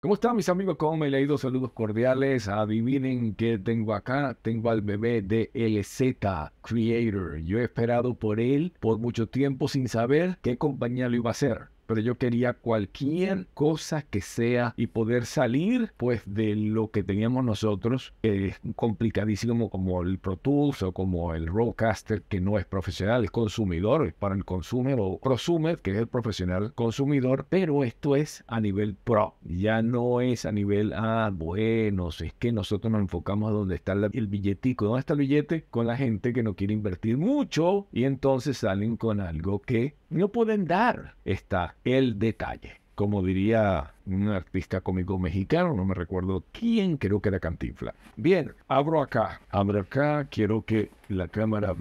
¿Cómo están mis amigos? Como me he leído? Saludos cordiales. Adivinen que tengo acá. Tengo al bebé de LZ Creator. Yo he esperado por él por mucho tiempo sin saber qué compañía lo iba a hacer pero yo quería cualquier cosa que sea y poder salir pues de lo que teníamos nosotros, que eh, es complicadísimo como el Pro Tools o como el Roadcaster, que no es profesional, es consumidor, es para el consumer o prosumer, que es el profesional consumidor, pero esto es a nivel pro, ya no es a nivel, ah, bueno, es que nosotros nos enfocamos a dónde está el billetico, ¿dónde está el billete? Con la gente que no quiere invertir mucho y entonces salen con algo que no pueden dar está el detalle. Como diría un artista cómico mexicano, no me recuerdo quién, creo que era Cantinfla. Bien, abro acá, abro acá, quiero que la cámara,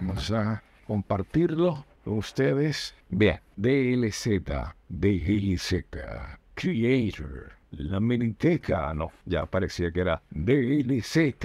vamos a compartirlo con ustedes. Bien, DLZ, DLZ, Creator, la Miniteca, ah, no, ya parecía que era DLZ,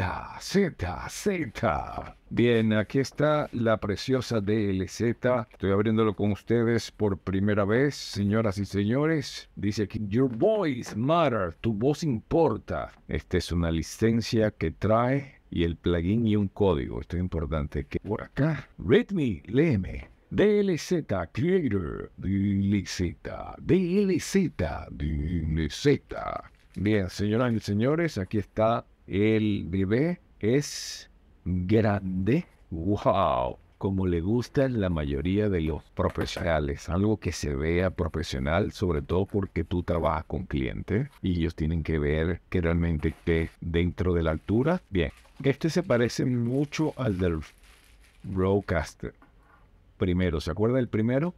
Z, Z. Bien, aquí está la preciosa DLZ. Estoy abriéndolo con ustedes por primera vez, señoras y señores. Dice aquí, Your voice matter, tu voz importa. Esta es una licencia que trae y el plugin y un código. Esto es importante que por acá. Read me, léeme. DLZ Creator, DLZ, DLZ, DLZ. Bien, señoras y señores, aquí está el bebé. Es grande. ¡Wow! Como le gusta la mayoría de los profesionales, algo que se vea profesional, sobre todo porque tú trabajas con clientes y ellos tienen que ver que realmente esté dentro de la altura. Bien, este se parece mucho al del broadcaster. Primero, ¿se acuerda del primero?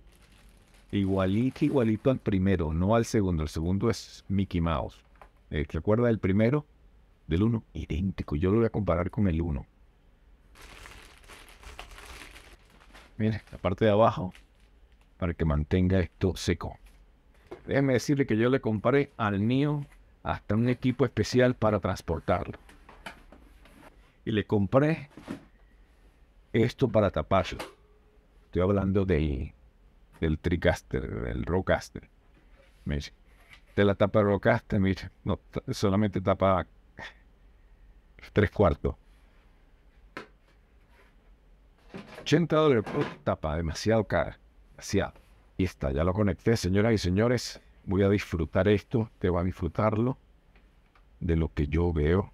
Igualito, igualito al primero, no al segundo. El segundo es Mickey Mouse. Eh, ¿Se acuerda del primero? Del uno, idéntico. Yo lo voy a comparar con el uno. Mire, la parte de abajo, para que mantenga esto seco. Déjenme decirle que yo le compré al mío hasta un equipo especial para transportarlo. Y le compré esto para taparlo. Estoy hablando de, del Tricaster, del Rocaster. Mire, de la tapa de Rocaster, mire, no, solamente tapa tres cuartos. 80 dólares, tapa, demasiado cara. Demasiado. Y está, ya lo conecté, señoras y señores. Voy a disfrutar esto, te va a disfrutarlo de lo que yo veo.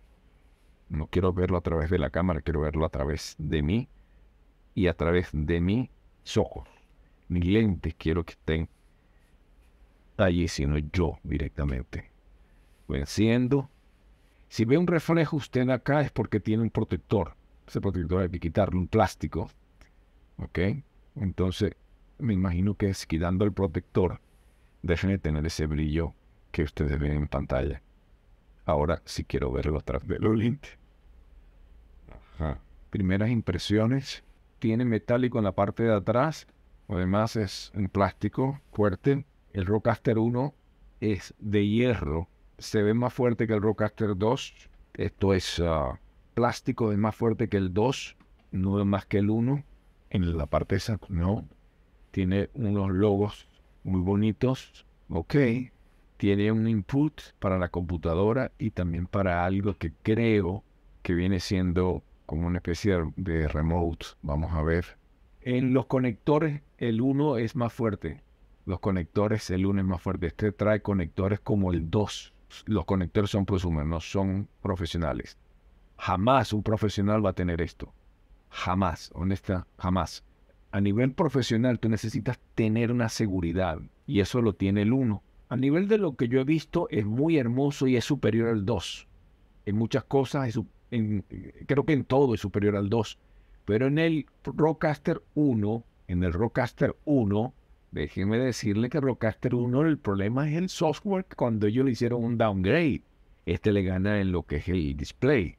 No quiero verlo a través de la cámara, quiero verlo a través de mí y a través de mis ojos. Mis lentes quiero que estén allí, sino yo directamente. Lo enciendo. Si ve un reflejo usted acá es porque tiene un protector. Ese protector hay que quitarle un plástico ¿Ok? Entonces, me imagino que es quitando el protector, dejen de tener ese brillo que ustedes ven en pantalla. Ahora sí quiero verlo atrás de los lentes. Primeras impresiones. Tiene metálico en la parte de atrás. Además es un plástico fuerte. El Rockaster 1 es de hierro. Se ve más fuerte que el Rockaster 2. Esto es ah, plástico, es más fuerte que el 2. No es más que el 1 en la parte esa no tiene unos logos muy bonitos, ok, tiene un input para la computadora y también para algo que creo que viene siendo como una especie de remote, vamos a ver. En los conectores el 1 es más fuerte, los conectores el 1 es más fuerte, este trae conectores como el 2, los conectores son prosumers, no son profesionales. Jamás un profesional va a tener esto. Jamás, honesta, jamás. A nivel profesional tú necesitas tener una seguridad y eso lo tiene el 1. A nivel de lo que yo he visto es muy hermoso y es superior al 2. En muchas cosas, es, creo que en todo es superior al 2. Pero en el Rockcaster 1, en el Rockcaster 1, déjeme decirle que Rockcaster 1 el problema es el software cuando ellos le hicieron un downgrade. Este le gana en lo que es el display.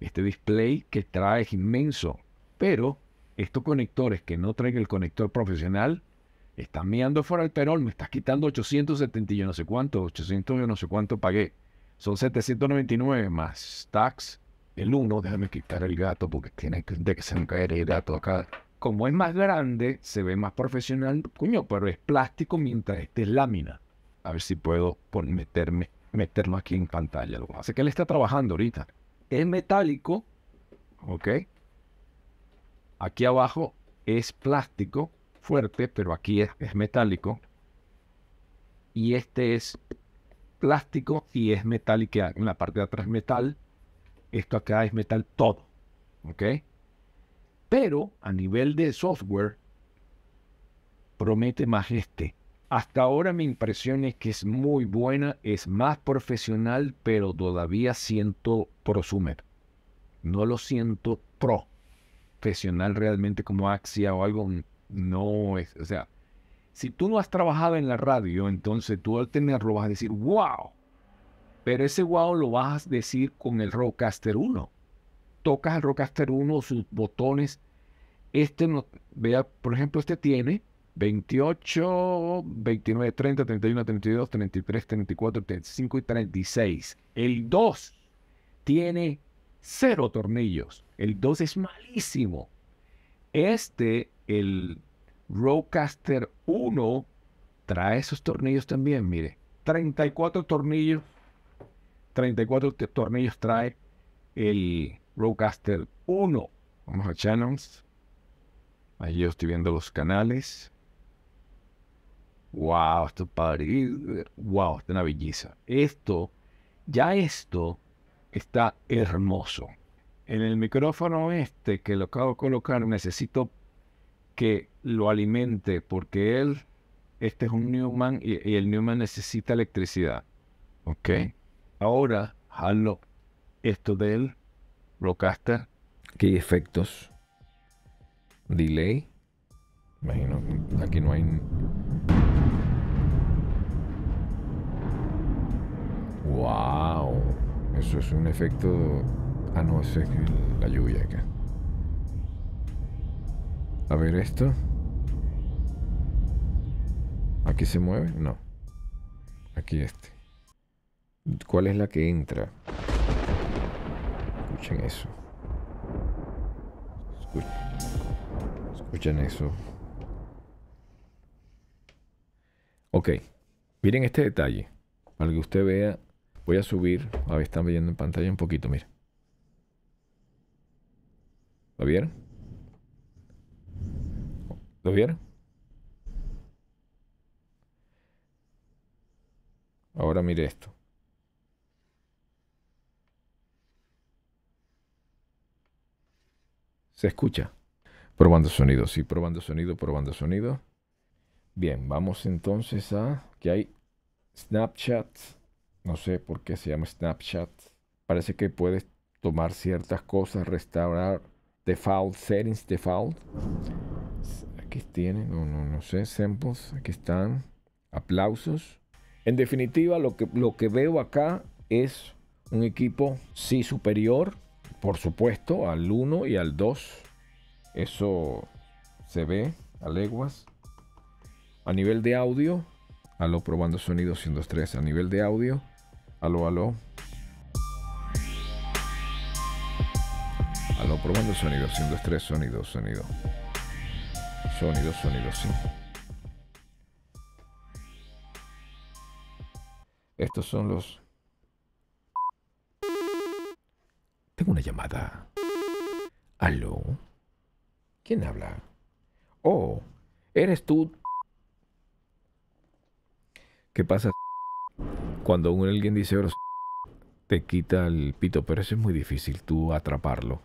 Este display que trae es inmenso. Pero estos conectores que no traen el conector profesional, están mirando fuera el perol, me estás quitando 870 y yo no sé cuánto, 800 yo no sé cuánto pagué. Son 799 más tax, el 1, déjame quitar el gato porque tiene que, de que se me caer el gato acá. Como es más grande, se ve más profesional, coño, pero es plástico mientras este es lámina. A ver si puedo meterme, meterlo aquí en pantalla. Lo que que él está trabajando ahorita. Es metálico, ¿ok? Aquí abajo es plástico fuerte, pero aquí es, metálico. Y este es plástico y es metálico. En la parte de atrás metal. Esto acá es metal todo. ¿Ok? Pero a nivel de software, promete más este. Hasta ahora mi impresión es que es muy buena, es más profesional, pero todavía siento prosumer. No lo siento pro profesional realmente como Axia o algo, no es, o sea, si tú no has trabajado en la radio, entonces tú al tenerlo vas a decir, wow, pero ese wow lo vas a decir con el rockcaster 1. Tocas el Rocaster 1, sus botones, este no, vea, por ejemplo, este tiene 28, 29, 30, 31, 32, 33, 34, 35 y 36. El 2 tiene cero tornillos. El 2 es malísimo. Este, el Rodecaster 1, trae esos tornillos también, mire. 34 tornillos. 34 tornillos trae el Rodecaster 1. Vamos a Channels. Ahí yo estoy viendo los canales. Wow, esto es padre. Wow, esto es una belleza. Esto, ya esto está hermoso. En el micrófono este que lo acabo de colocar necesito que lo alimente porque él, este es un Newman y, el Newman necesita electricidad. ¿Ok? Ahora hazlo esto del Rockaster. ¿Qué efectos? Delay. Imagino, aquí no hay... ¡Wow! Eso es un efecto... a no, ser la lluvia acá. A ver esto. ¿Aquí se mueve? No. Aquí este. ¿Cuál es la que entra? Escuchen eso. Escuchen, Escuchen eso. Ok. Miren este detalle. Para que usted vea Voy a subir. A ver, están viendo en pantalla un poquito, mira. ¿Lo vieron? ¿Lo vieron? Ahora mire esto. Se escucha. Probando sonido, sí, probando sonido, probando sonido. Bien, vamos entonces a que hay Snapchat no sé por qué se llama Snapchat. Parece que puedes tomar ciertas cosas, restaurar default, settings default. Aquí tienen, no, no, sé, samples, aquí están, aplausos. En definitiva, lo que, lo que veo acá es un equipo sí superior, por supuesto, al 1 y al 2. Eso se ve a leguas. A nivel de audio, a lo probando sonido 103, a nivel de audio, Aló, aló. Aló, probando sonido, siendo estrés, sonido, sonido. Sonido, sonido, sí. Estos son los... Tengo una llamada. ¿Aló? ¿Quién habla? Oh, ¿eres tú? ¿Qué pasa? cuando alguien dice te quita el pito, pero eso es muy difícil tú atraparlo.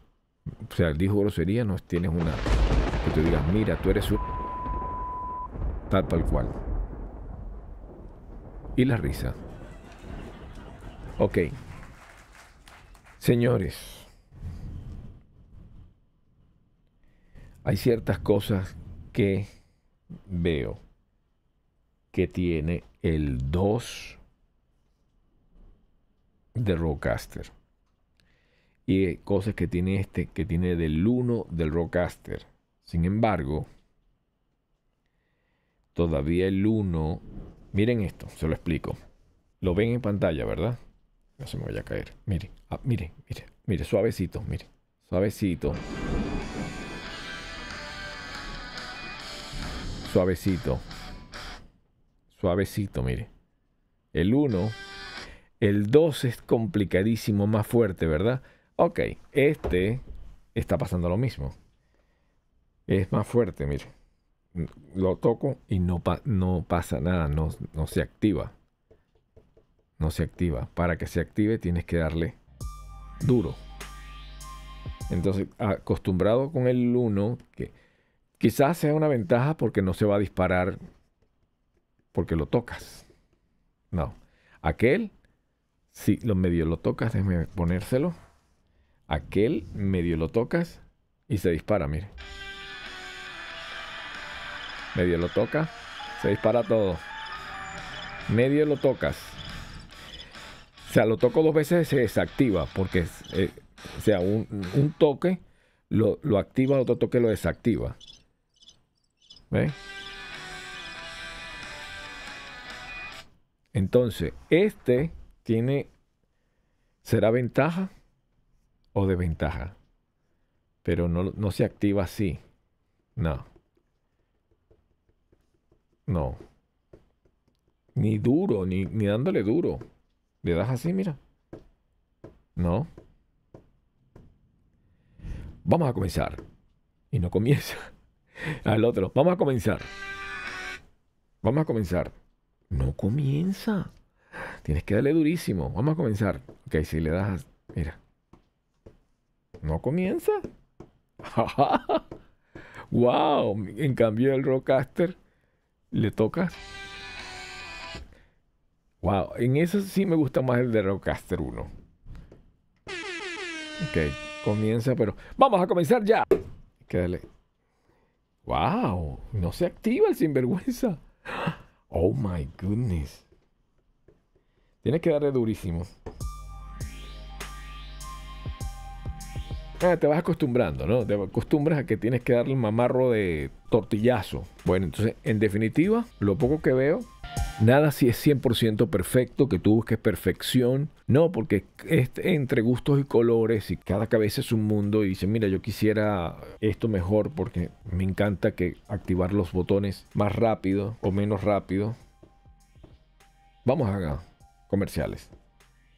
O sea, el dijo grosería, no tienes una que te digas, mira, tú eres un tal tal cual. Y la risa. Ok. Señores, hay ciertas cosas que veo que tiene el 2 de Rockaster Y cosas que tiene este, que tiene del 1 del Rockaster Sin embargo, todavía el 1. Miren esto, se lo explico. Lo ven en pantalla, ¿verdad? No se me vaya a caer. Miren, ah, mire, mire, mire, suavecito, mire, suavecito. Suavecito. Suavecito, mire. El 1 el 2 es complicadísimo, más fuerte, ¿verdad? Ok, este está pasando lo mismo. Es más fuerte, mire. Lo toco y no, no pasa nada, no, no se activa. No se activa. Para que se active tienes que darle duro. Entonces, acostumbrado con el 1, que quizás sea una ventaja porque no se va a disparar porque lo tocas. No. Aquel si lo medio lo tocas, déjame ponérselo. Aquel medio lo tocas y se dispara, mire. Medio lo toca, se dispara todo. Medio lo tocas. O sea, lo toco dos veces, se desactiva, porque, eh, o sea, un, toque lo, lo, activa, otro toque lo desactiva. Entonces, este tiene, será ventaja o desventaja, pero no, se activa así. No. No. Ni duro, ni, ni dándole duro. Le das así, mira. No. Vamos a comenzar. Y no comienza. Al otro. Vamos a comenzar. Vamos a comenzar. No comienza. Tienes que darle durísimo. Vamos a comenzar. Ok, si le das... Mira. No comienza. ¡Wow! En cambio el Rockaster... le toca. ¡Wow! En eso sí me gusta más el de Rockcaster 1. Ok, comienza, pero... ¡Vamos a comenzar ya! Quédale. ¡Wow! No se activa el sinvergüenza. ¡Oh, my goodness! Tienes que darle durísimo. Ah, te vas acostumbrando, ¿no? Te acostumbras a que tienes que darle un mamarro de tortillazo. Bueno, entonces, en definitiva, lo poco que veo, nada si es 100% perfecto, que tú busques perfección. No, porque es entre gustos y colores y cada cabeza es un mundo y dice, mira, yo quisiera esto mejor porque me encanta que activar los botones más rápido o menos rápido. Vamos acá comerciales.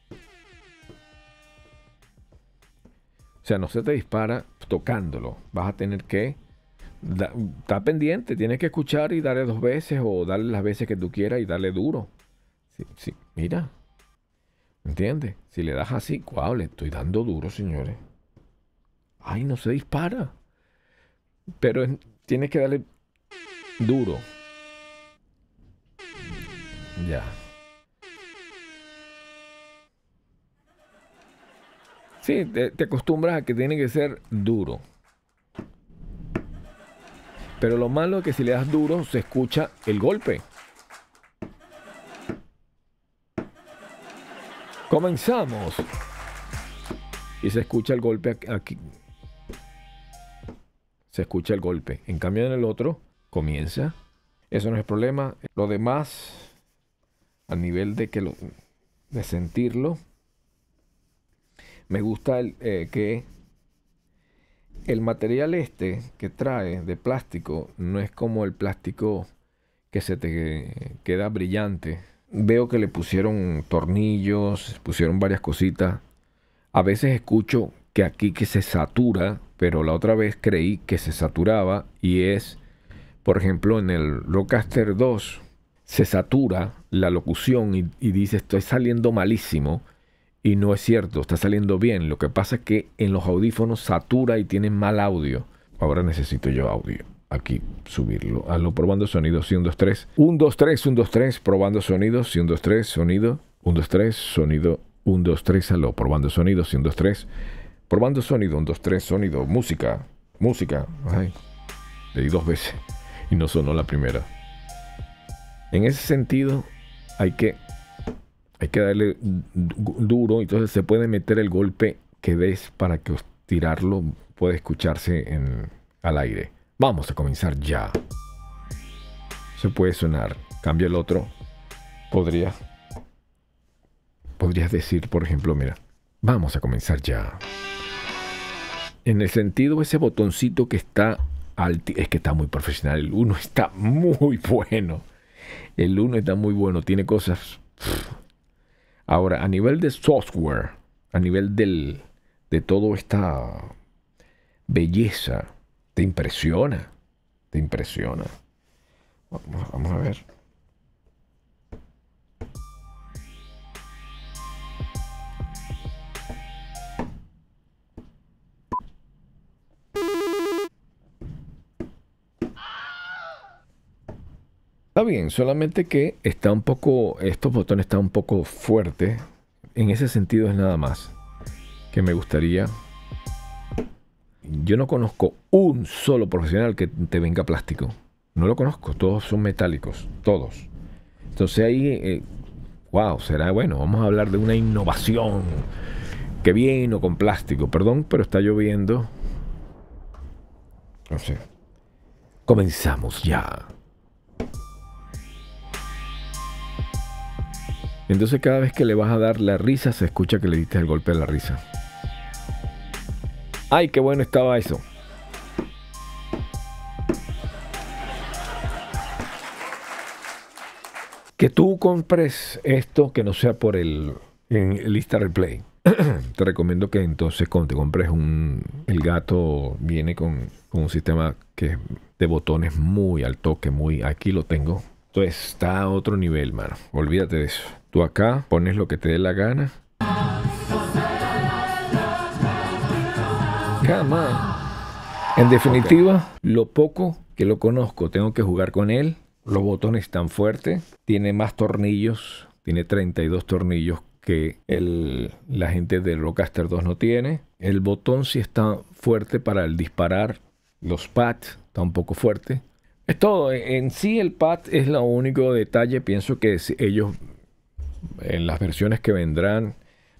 O sea, no se te dispara tocándolo. Vas a tener que. Está pendiente, tienes que escuchar y darle dos veces o darle las veces que tú quieras y darle duro. Sí, sí, mira. ¿Entiendes? Si le das así, ¡cuál! le estoy dando duro, señores. Ay, no se dispara. Pero tienes que darle duro. Ya. Sí, te, acostumbras a que tiene que ser duro. Pero lo malo es que si le das duro se escucha el golpe. Comenzamos. Y se escucha el golpe aquí. Se escucha el golpe. En cambio en el otro comienza. Eso no es problema. Lo demás, a nivel de que lo, de sentirlo, me gusta eh, que el material este que trae de plástico no es como el plástico que se te queda brillante. Veo que le pusieron tornillos, pusieron varias cositas. A veces escucho que aquí que se satura, pero la otra vez creí que se saturaba y es, por ejemplo, en el Rockaster 2 se satura la locución y dice estoy saliendo malísimo y no es cierto, está saliendo bien. Lo que pasa es que en los audífonos satura y tienen mal audio. Ahora necesito yo audio. Aquí subirlo. lo probando sonido. Sí, 1, 2, 3. 1, 2, 3, 1, 2, 3. Probando sonido. y 1, 2, 3. Sonido. 1, 2, 3. Sonido. 1, 2, 3. lo probando sonido. Sí, 1, 2, 3. Probando sonido. 1, 2, 3. Sonido. Música. Música. Ay. dos veces y no sonó la primera. En ese sentido, hay que hay que darle duro, entonces se puede meter el golpe que des para que tirarlo puede escucharse al aire. Vamos a comenzar ya. Se puede sonar. Cambia el otro. Podrías. Podrías decir, por ejemplo, mira, vamos a comenzar ya. En el sentido, ese botoncito que está al es que está muy profesional. El 1 está muy bueno. El 1 está muy bueno. Tiene cosas. Ahora, a nivel de software, a nivel del, de toda esta belleza, te impresiona, te impresiona. vamos a ver. Está bien, solamente que está un poco, estos botones están un poco fuertes. En ese sentido es nada más que me gustaría. Yo no conozco un solo profesional que te venga plástico. No lo conozco, todos son metálicos, todos. Entonces ahí, eh, wow, será bueno, vamos a hablar de una innovación que vino con plástico. Perdón, pero está lloviendo. No sé. Comenzamos ya. Entonces cada vez que le vas a dar la risa, se escucha que le diste el golpe de la risa. ¡Ay, qué bueno estaba eso! Que tú compres esto que no sea por el en lista replay. Te recomiendo que entonces cuando te compres un... El gato viene con, un sistema que de botones muy al toque, muy... Aquí lo tengo. Entonces está a otro nivel, mano. Olvídate de eso. Tú acá pones lo que te dé la gana. En definitiva, lo poco que lo conozco, tengo que jugar con él. Los botones están fuertes. Tiene más tornillos. Tiene 32 tornillos que la gente de Rockaster 2 no tiene. El botón sí está fuerte para el disparar. Los pads están un poco fuertes. Es todo. En sí el pad es lo único detalle. Pienso que ellos en las versiones que vendrán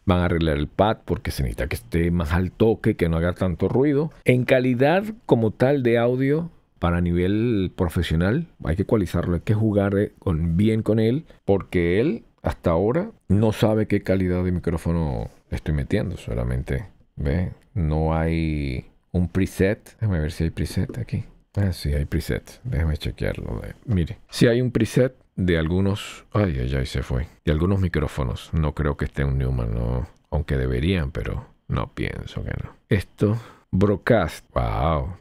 van a arreglar el pad porque se necesita que esté más al toque, que no haga tanto ruido. En calidad como tal de audio, para nivel profesional, hay que ecualizarlo, hay que jugar eh, con, bien con él porque él hasta ahora no sabe qué calidad de micrófono estoy metiendo, solamente ve, no hay un preset. Déjame ver si hay preset aquí. Ah, sí, hay preset. Déjame chequearlo. Mire, si hay un preset, de algunos. Ay, ay, ay, se fue. De algunos micrófonos. No creo que esté un Newman, no. Aunque deberían, pero no pienso que no. Esto. Broadcast. Wow.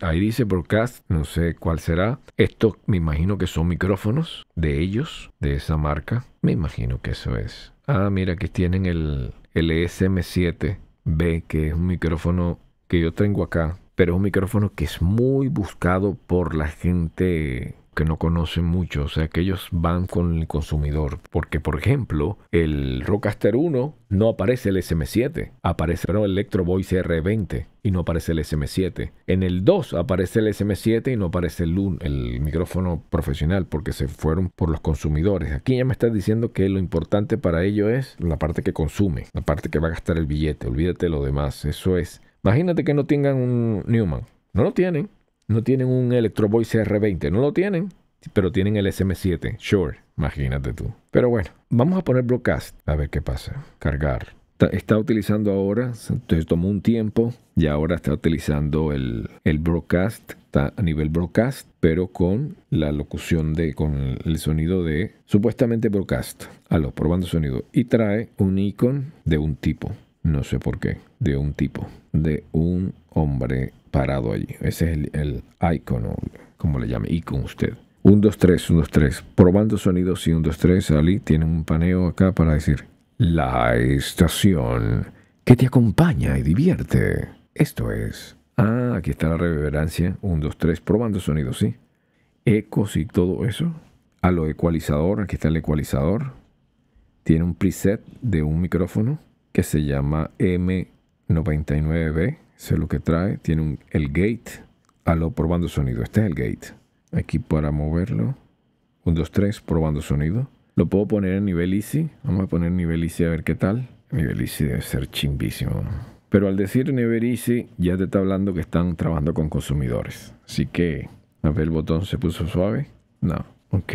ahí dice broadcast. No sé cuál será. Esto me imagino que son micrófonos de ellos, de esa marca. Me imagino que eso es. Ah, mira, que tienen el, lsm e 7 b que es un micrófono que yo tengo acá. Pero es un micrófono que es muy buscado por la gente que no conocen mucho, o sea que ellos van con el consumidor, porque por ejemplo, el Rockaster 1 no aparece el SM7, aparece el Electro Voice R20 y no aparece el SM7. En el 2 aparece el SM7 y no aparece el, el micrófono profesional porque se fueron por los consumidores. Aquí ya me estás diciendo que lo importante para ello es la parte que consume, la parte que va a gastar el billete, olvídate lo demás, eso es. Imagínate que no tengan un Newman, no lo tienen no tienen un Electro Voice R20. No lo tienen, pero tienen el SM7. Sure, imagínate tú. Pero bueno, vamos a poner Broadcast a ver qué pasa. Cargar. Está, utilizando ahora, entonces tomó un tiempo y ahora está utilizando el, broadcast, está a nivel broadcast, pero con la locución de, con el sonido de supuestamente broadcast, a los probando sonido. Y trae un icon de un tipo, no sé por qué, de un tipo, de un hombre parado allí. Ese es el, el icono, como le llame, icon usted. 1, 2, 3, 1, 2, 3. Probando sonidos y 1, 2, 3. Ali tiene un paneo acá para decir la estación que te acompaña y divierte. Esto es. Ah, aquí está la reverberancia. 1, 2, 3. Probando sonidos, ¿sí? Ecos y todo eso. A lo ecualizador. Aquí está el ecualizador. Tiene un preset de un micrófono que se llama M99B. Eso lo que trae. Tiene un, el gate. Aló, probando sonido. Este es el gate. Aquí para moverlo. 1, 2, 3, probando sonido. Lo puedo poner en nivel easy. Vamos a poner nivel easy a ver qué tal. Nivel easy debe ser chimbísimo. Pero al decir nivel easy, ya te está hablando que están trabajando con consumidores. Así que, a ver, el botón se puso suave. No, ok.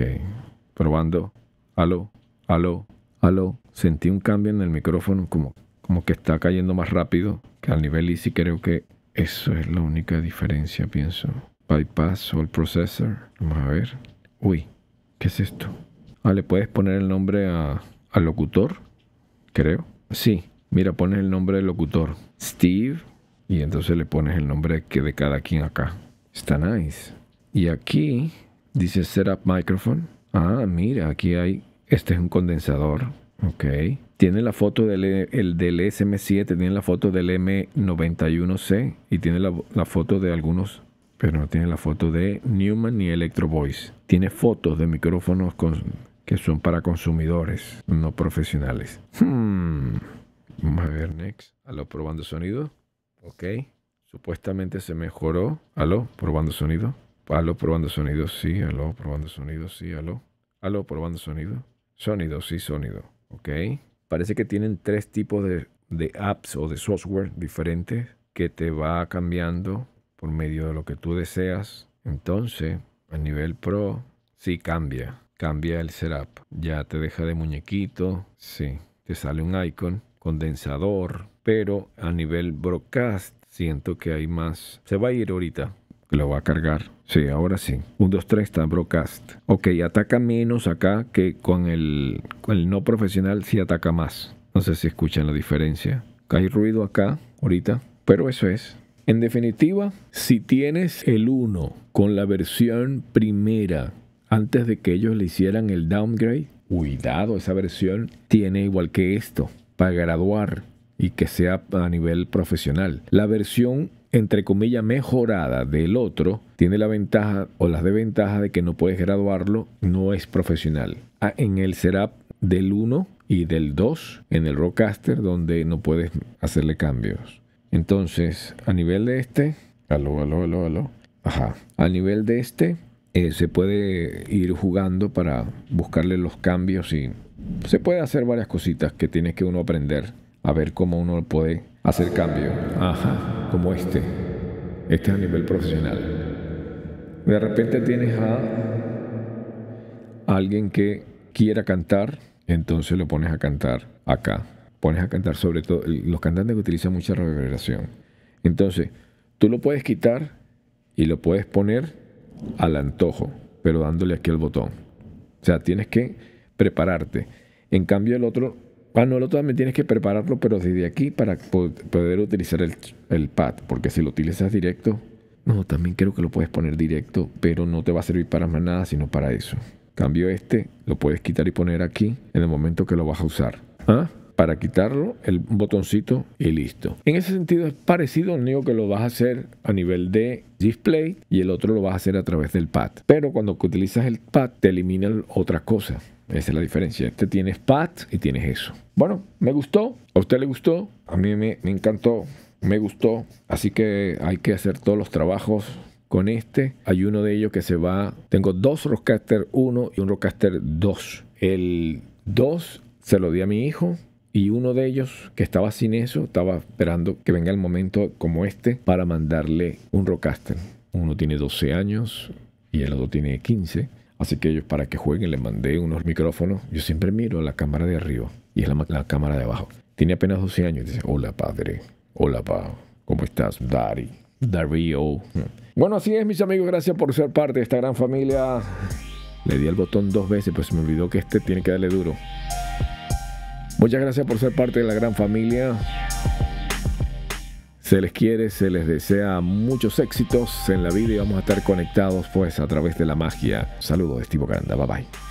Probando. Aló, aló, aló. Sentí un cambio en el micrófono como como que está cayendo más rápido que al nivel Easy. Creo que eso es la única diferencia, pienso. Bypass o processor. Vamos a ver. Uy, ¿qué es esto? Ah, le puedes poner el nombre a, al locutor, creo. Sí, mira, pones el nombre del locutor. Steve. Y entonces le pones el nombre que de cada quien acá. Está nice. Y aquí dice Setup Microphone. Ah, mira, aquí hay... Este es un condensador. Ok. Tiene la foto del, eh, del SM7, tiene la foto del M91C y tiene la, foto de algunos pero no tiene la foto de Newman ni Electro Voice. Tiene fotos de micrófonos que son para consumidores, no profesionales. Hmm. Vamos a ver, next. Aló, probando sonido. Ok. Supuestamente se mejoró. Aló, probando sonido. Aló, probando sonido, sí. Aló, probando sonido, sí. Aló. Aló, probando sonido. Sonido, sí, sonido. Ok parece que tienen tres tipos de, apps o de software diferentes que te va cambiando por medio de lo que tú deseas. Entonces, a nivel pro, sí cambia. Cambia el setup. Ya te deja de muñequito. Sí, te sale un icon, condensador. Pero a nivel broadcast, siento que hay más. Se va a ir ahorita lo va a cargar. Sí, ahora sí. 1, 2, 3 está broadcast. Ok, ataca menos acá que con el, el no profesional sí ataca más. No sé si escuchan la diferencia. Hay ruido acá ahorita, pero eso es. En definitiva, si tienes el 1 con la versión primera antes de que ellos le hicieran el downgrade, cuidado, esa versión tiene igual que esto para graduar y que sea a nivel profesional. La versión entre comillas, mejorada del otro, tiene la ventaja o las desventajas de que no puedes graduarlo, no es profesional. Ah, en el setup del 1 y del 2, en el Rockcaster, donde no puedes hacerle cambios. Entonces, a nivel de este, aló, aló, aló, aló. Ajá. A nivel de este, eh, se puede ir jugando para buscarle los cambios y se puede hacer varias cositas que tienes que uno aprender a ver cómo uno puede hacer cambio. Ajá como este. Este es a nivel profesional. De repente tienes a alguien que quiera cantar, entonces lo pones a cantar acá. Pones a cantar sobre todo los cantantes que utilizan mucha reverberación. Entonces, tú lo puedes quitar y lo puedes poner al antojo, pero dándole aquí al botón. O sea, tienes que prepararte. En cambio, el otro cuando lo el también tienes que prepararlo, pero desde aquí para poder utilizar el, pad, porque si lo utilizas directo, no, también creo que lo puedes poner directo, pero no te va a servir para más nada, sino para eso. Cambio este, lo puedes quitar y poner aquí en el momento que lo vas a usar. ¿Ah? Para quitarlo, el botoncito y listo. En ese sentido es parecido, al único que lo vas a hacer a nivel de display y el otro lo vas a hacer a través del pad. Pero cuando utilizas el pad te eliminan otras cosas. Esa es la diferencia. Este tienes pad y tienes eso. Bueno, me gustó. ¿A usted le gustó? A mí me, encantó. Me gustó. Así que hay que hacer todos los trabajos con este. Hay uno de ellos que se va. Tengo dos Rockcaster 1 y un Rockcaster 2. El 2 se lo di a mi hijo. Y uno de ellos que estaba sin eso, estaba esperando que venga el momento como este para mandarle un Rockcaster. Uno tiene 12 años y el otro tiene 15 Así que ellos, para que jueguen, le mandé unos micrófonos. Yo siempre miro a la cámara de arriba y es la, cámara de abajo. Tiene apenas 12 años dice, hola padre, hola pa, ¿cómo estás? Dari, Darío. Hmm. Bueno, así es, mis amigos, gracias por ser parte de esta gran familia. Le di al botón dos veces, pues me olvidó que este tiene que darle duro. Muchas gracias por ser parte de la gran familia. Se les quiere, se les desea muchos éxitos en la vida y vamos a estar conectados pues a través de la magia. Saludos de Steve bye bye.